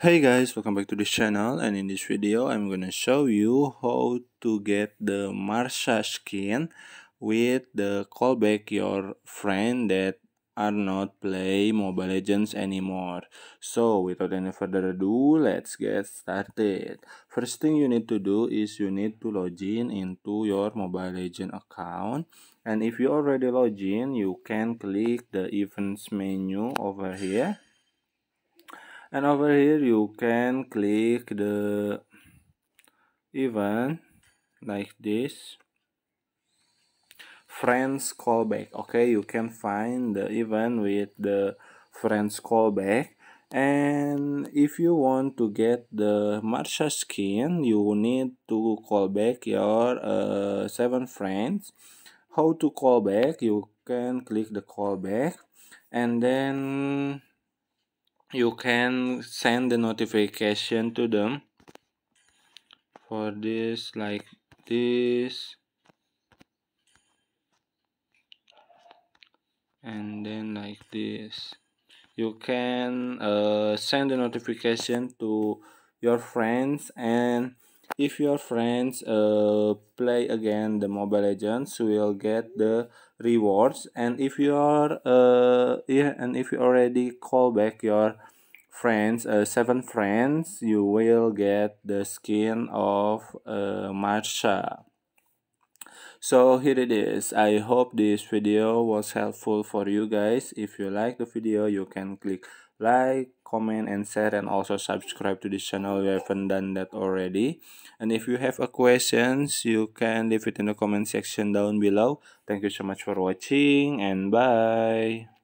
hey guys welcome back to this channel and in this video i'm gonna show you how to get the marsha skin with the callback your friend that are not play mobile legends anymore so without any further ado let's get started first thing you need to do is you need to login into your mobile legend account and if you already login you can click the events menu over here and over here you can click the event like this friends callback okay you can find the event with the friends callback and if you want to get the Marsha skin you need to call back your uh, seven friends how to call back you can click the callback and then you can send the notification to them for this like this and then like this you can uh, send the notification to your friends and if your friends uh, play again the mobile legends you will get the rewards and if you are uh, yeah and if you already call back your friends uh, seven friends you will get the skin of uh, Marsha so here it is i hope this video was helpful for you guys if you like the video you can click like comment and share and also subscribe to this channel if you haven't done that already and if you have a questions you can leave it in the comment section down below thank you so much for watching and bye